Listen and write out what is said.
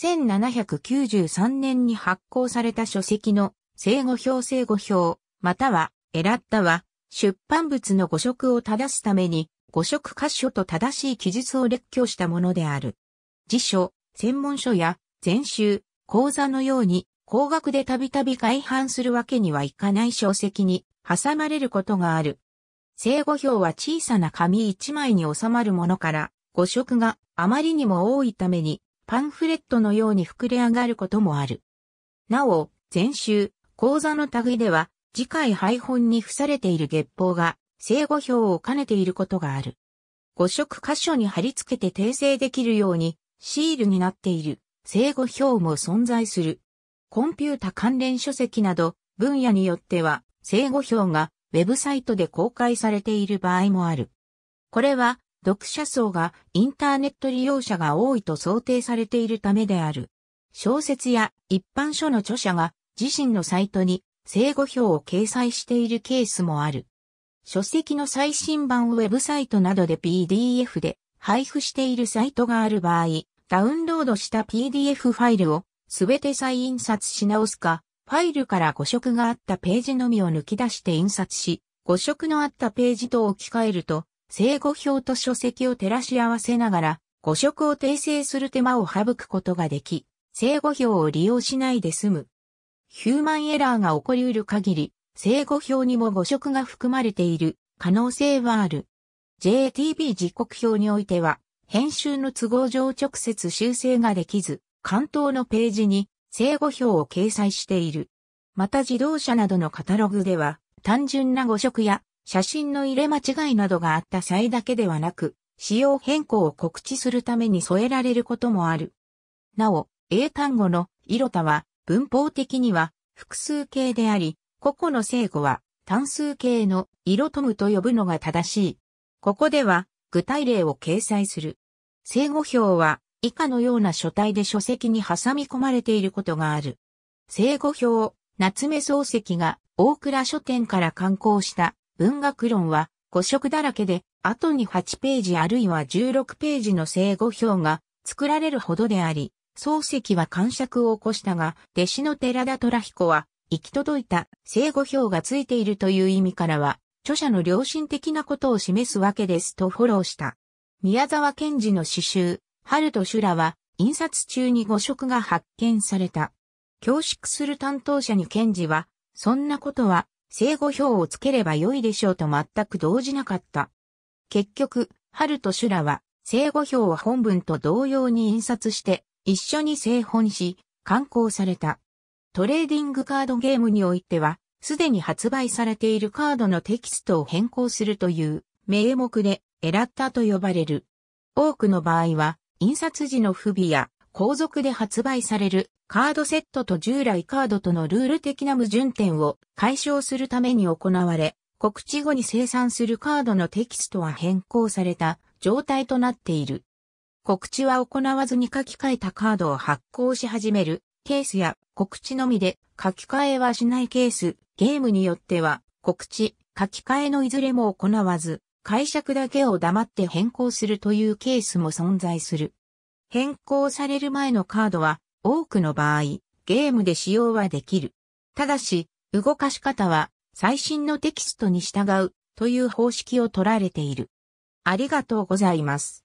1793年に発行された書籍の正語表正語表、または、エラッタは、出版物の誤色を正すために、誤色箇所と正しい記述を列挙したものである。辞書、専門書や、全集、講座のように、高額でたびたび改版するわけにはいかない書籍に、挟まれることがある。正語表は小さな紙一枚に収まるものから、誤色があまりにも多いために、パンフレットのように膨れ上がることもある。なお、前週、講座の類では、次回配本に付されている月報が、正誤表を兼ねていることがある。5色箇所に貼り付けて訂正できるように、シールになっている、正誤表も存在する。コンピュータ関連書籍など、分野によっては、正誤表がウェブサイトで公開されている場合もある。これは、読者層がインターネット利用者が多いと想定されているためである。小説や一般書の著者が自身のサイトに正語表を掲載しているケースもある。書籍の最新版ウェブサイトなどで PDF で配布しているサイトがある場合、ダウンロードした PDF ファイルをすべて再印刷し直すか、ファイルから誤色があったページのみを抜き出して印刷し、誤色のあったページと置き換えると、正誤表と書籍を照らし合わせながら、誤色を訂正する手間を省くことができ、正誤表を利用しないで済む。ヒューマンエラーが起こり得る限り、正誤表にも誤色が含まれている可能性はある。JTB 時刻表においては、編集の都合上直接修正ができず、関東のページに正誤表を掲載している。また自動車などのカタログでは、単純な誤色や写真の入れ間違いなどがあった際だけではなく、仕様変更を告知するために添えられることもある。なお、英単語の色田は文法的には複数形であり、個々の正語は単数形の色トムと呼ぶのが正しい。ここでは具体例を掲載する。正語表は以下のような書体で書籍に挟み込まれていることがある。正語表、夏目漱石が大倉書店から刊行した文学論は誤色だらけで、後に8ページあるいは16ページの正語表が作られるほどであり、漱石は感触を起こしたが、弟子の寺田虎彦は、行き届いた正語表がついているという意味からは、著者の良心的なことを示すわけですとフォローした。宮沢賢治の詩集、春と修羅は、印刷中に誤色が発見された。恐縮する担当者に賢治は、そんなことは生誤表をつければ良いでしょうと全く動じなかった。結局、春と修羅は、生誤表を本文と同様に印刷して、一緒に製本し、刊行された。トレーディングカードゲームにおいては、すでに発売されているカードのテキストを変更するという名目で、エラッタと呼ばれる。多くの場合は、印刷時の不備や、後続で発売されるカードセットと従来カードとのルール的な矛盾点を解消するために行われ、告知後に生産するカードのテキストは変更された状態となっている。告知は行わずに書き換えたカードを発行し始めるケースや告知のみで書き換えはしないケース、ゲームによっては告知、書き換えのいずれも行わず、解釈だけを黙って変更するというケースも存在する。変更される前のカードは多くの場合、ゲームで使用はできる。ただし、動かし方は最新のテキストに従うという方式を取られている。ありがとうございます。